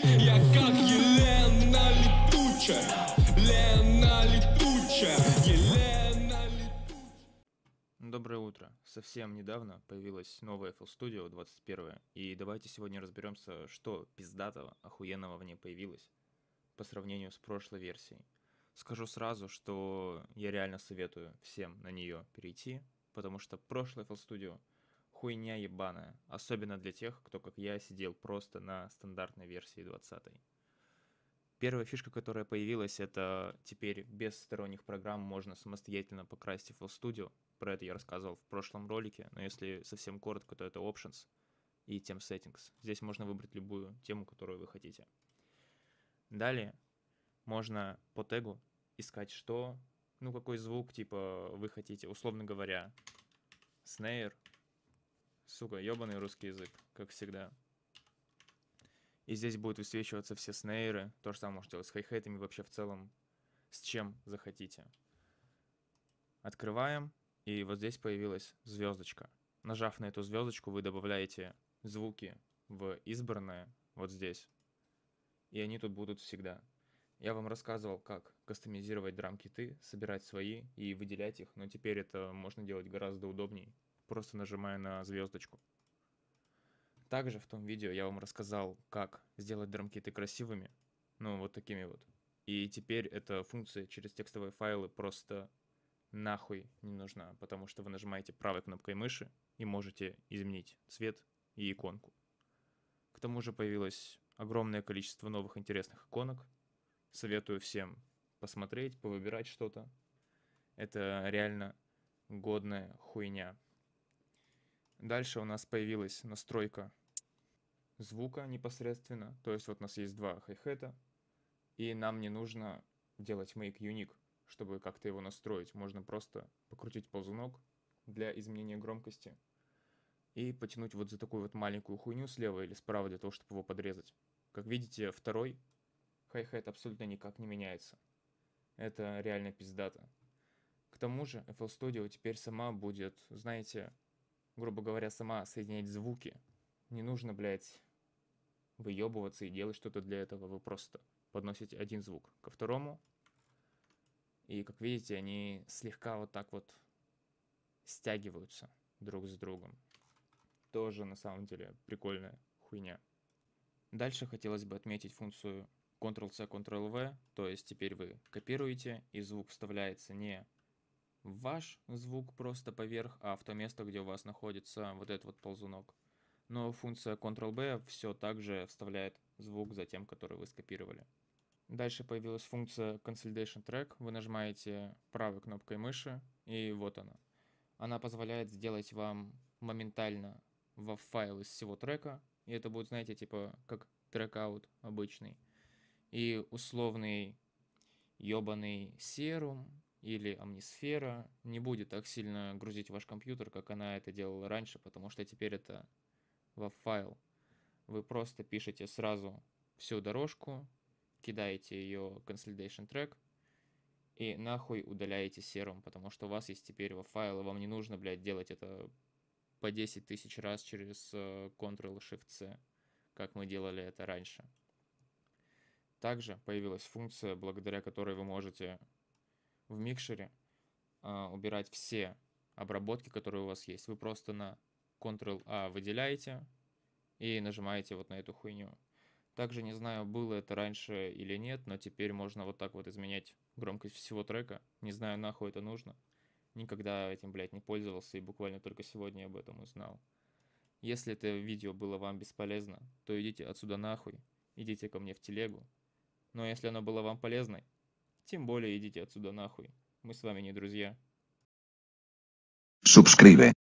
Я как Елена Летучая, Лена Летучая, Елена Летучая. Доброе утро. Совсем недавно появилась новая FL Studio 21, и давайте сегодня разберемся, что пиздатого, охуенного в ней появилось по сравнению с прошлой версией. Скажу сразу, что я реально советую всем на нее перейти, потому что прошлая FL Studio — хуйня ебаная. Особенно для тех, кто, как я, сидел просто на стандартной версии 20 Первая фишка, которая появилась, это теперь без сторонних программ можно самостоятельно покрасить FL Studio. Про это я рассказывал в прошлом ролике, но если совсем коротко, то это Options и Theme Settings. Здесь можно выбрать любую тему, которую вы хотите. Далее можно по тегу искать, что, ну какой звук, типа, вы хотите. Условно говоря, snare Сука, ебаный русский язык, как всегда. И здесь будут высвечиваться все снейры. То же самое можете делать с хай-хэтами вообще в целом. С чем захотите. Открываем. И вот здесь появилась звездочка. Нажав на эту звездочку, вы добавляете звуки в избранное вот здесь. И они тут будут всегда. Я вам рассказывал, как кастомизировать драм-киты, собирать свои и выделять их, но теперь это можно делать гораздо удобней просто нажимая на звездочку. Также в том видео я вам рассказал, как сделать драмкиты красивыми, ну вот такими вот. И теперь эта функция через текстовые файлы просто нахуй не нужна, потому что вы нажимаете правой кнопкой мыши и можете изменить цвет и иконку. К тому же появилось огромное количество новых интересных иконок. Советую всем посмотреть, повыбирать что-то. Это реально годная хуйня. Дальше у нас появилась настройка звука непосредственно. То есть вот у нас есть два хай-хета, и нам не нужно делать make unique, чтобы как-то его настроить. Можно просто покрутить ползунок для изменения громкости и потянуть вот за такую вот маленькую хуйню слева или справа для того, чтобы его подрезать. Как видите, второй хай-хет абсолютно никак не меняется. Это реально пиздата. К тому же FL Studio теперь сама будет, знаете, грубо говоря, сама соединять звуки. Не нужно, блядь, выебываться и делать что-то для этого. Вы просто подносите один звук ко второму. И, как видите, они слегка вот так вот стягиваются друг с другом. Тоже, на самом деле, прикольная хуйня. Дальше хотелось бы отметить функцию Ctrl-C, Ctrl-V, то есть теперь вы копируете, и звук вставляется не ваш звук просто поверх, а в то место, где у вас находится вот этот вот ползунок. Но функция Ctrl-B все так же вставляет звук за тем, который вы скопировали. Дальше появилась функция Consolidation Track. Вы нажимаете правой кнопкой мыши, и вот она. Она позволяет сделать вам моментально во файл из всего трека, и это будет, знаете, типа как трекаут обычный. И условный ебаный серум, или Амнисфера не будет так сильно грузить ваш компьютер, как она это делала раньше, потому что теперь это во файл. Вы просто пишете сразу всю дорожку, кидаете ее consolidation track и нахуй удаляете серым, потому что у вас есть теперь во файл, и вам не нужно, блядь, делать это по 10 тысяч раз через э, Ctrl-Shift-C, как мы делали это раньше. Также появилась функция, благодаря которой вы можете в микшере а, убирать все обработки, которые у вас есть. Вы просто на Ctrl-A а выделяете и нажимаете вот на эту хуйню. Также не знаю, было это раньше или нет, но теперь можно вот так вот изменять громкость всего трека. Не знаю, нахуй это нужно. Никогда этим, блядь, не пользовался и буквально только сегодня об этом узнал. Если это видео было вам бесполезно, то идите отсюда нахуй, идите ко мне в телегу. Но если оно было вам полезной, тем более идите отсюда нахуй. Мы с вами не друзья. Subscribe.